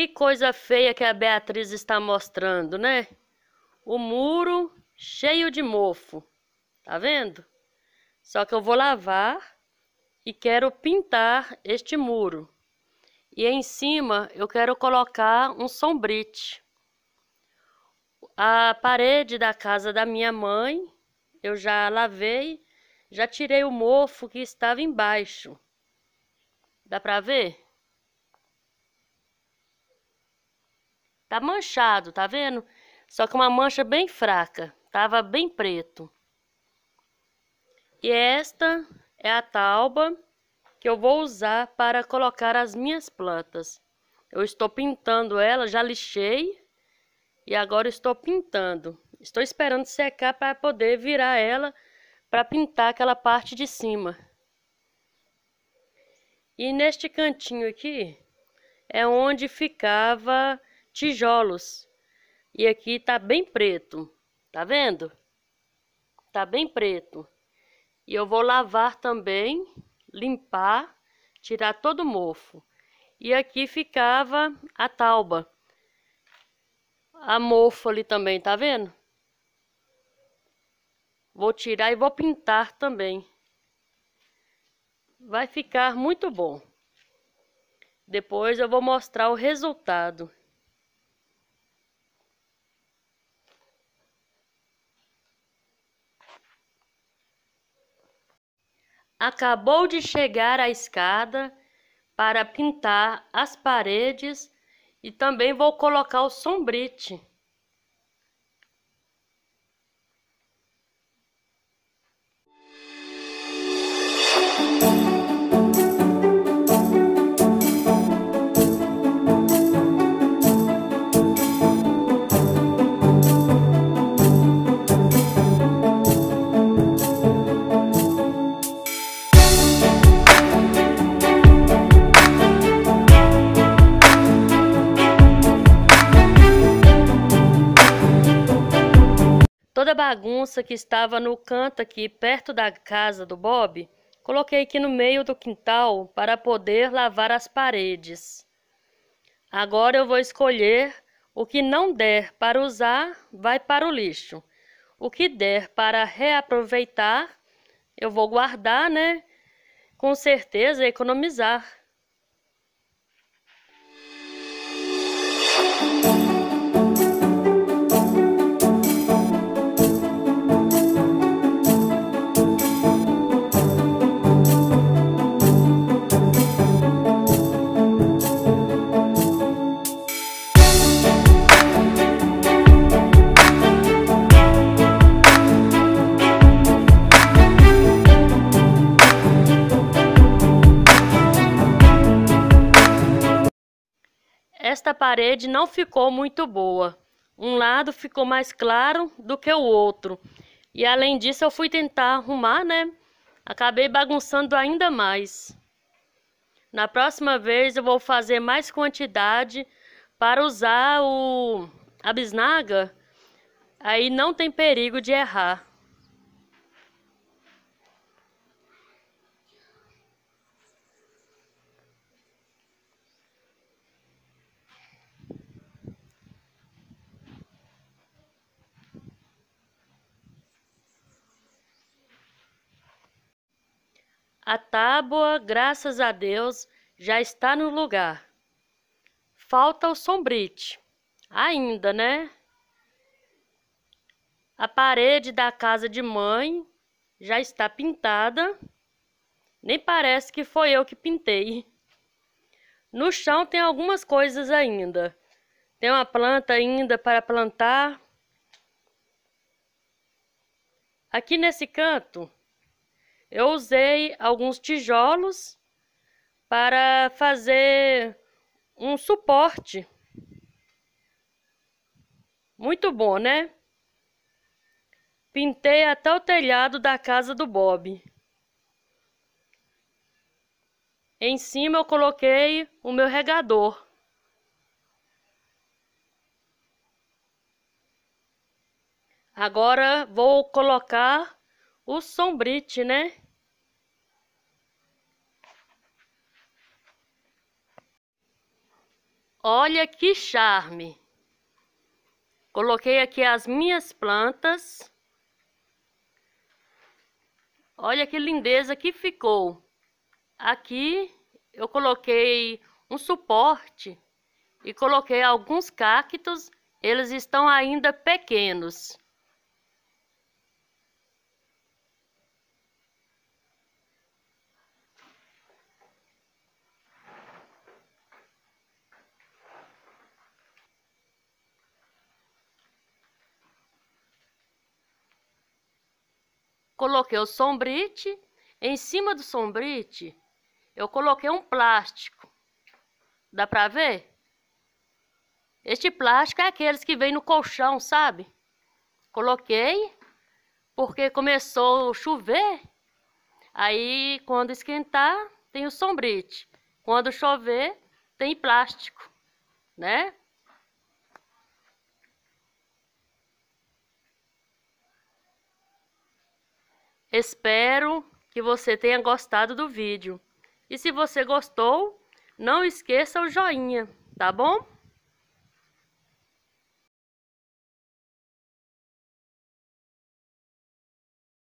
Que coisa feia que a Beatriz está mostrando, né? O muro cheio de mofo. Tá vendo? Só que eu vou lavar e quero pintar este muro. E em cima eu quero colocar um sombrite. A parede da casa da minha mãe eu já lavei, já tirei o mofo que estava embaixo. Dá para ver? Tá manchado, tá vendo? Só que é uma mancha bem fraca. Tava bem preto. E esta é a talba que eu vou usar para colocar as minhas plantas. Eu estou pintando ela, já lixei e agora estou pintando. Estou esperando secar para poder virar ela para pintar aquela parte de cima. E neste cantinho aqui é onde ficava tijolos. E aqui tá bem preto, tá vendo? Tá bem preto. E eu vou lavar também, limpar, tirar todo o mofo. E aqui ficava a tauba. A mofo ali também, tá vendo? Vou tirar e vou pintar também. Vai ficar muito bom. Depois eu vou mostrar o resultado. acabou de chegar à escada para pintar as paredes e também vou colocar o sombrite. Toda a bagunça que estava no canto aqui perto da casa do Bob, coloquei aqui no meio do quintal para poder lavar as paredes. Agora eu vou escolher o que não der para usar, vai para o lixo. O que der para reaproveitar, eu vou guardar, né? Com certeza economizar. Esta parede não ficou muito boa. Um lado ficou mais claro do que o outro. E além disso, eu fui tentar arrumar, né? Acabei bagunçando ainda mais. Na próxima vez, eu vou fazer mais quantidade para usar o a bisnaga. Aí não tem perigo de errar. A tábua, graças a Deus, já está no lugar. Falta o sombrite. Ainda, né? A parede da casa de mãe já está pintada. Nem parece que foi eu que pintei. No chão tem algumas coisas ainda. Tem uma planta ainda para plantar. Aqui nesse canto eu usei alguns tijolos para fazer um suporte. Muito bom, né? Pintei até o telhado da casa do Bob. Em cima eu coloquei o meu regador. Agora vou colocar o sombrite, né? Olha que charme! Coloquei aqui as minhas plantas. Olha que lindeza que ficou. Aqui eu coloquei um suporte e coloquei alguns cactos. Eles estão ainda pequenos. coloquei o sombrite, em cima do sombrite eu coloquei um plástico. Dá pra ver? Este plástico é aqueles que vem no colchão, sabe? Coloquei porque começou a chover. Aí quando esquentar tem o sombrite. Quando chover tem plástico, né? Espero que você tenha gostado do vídeo. E se você gostou, não esqueça o joinha, tá bom?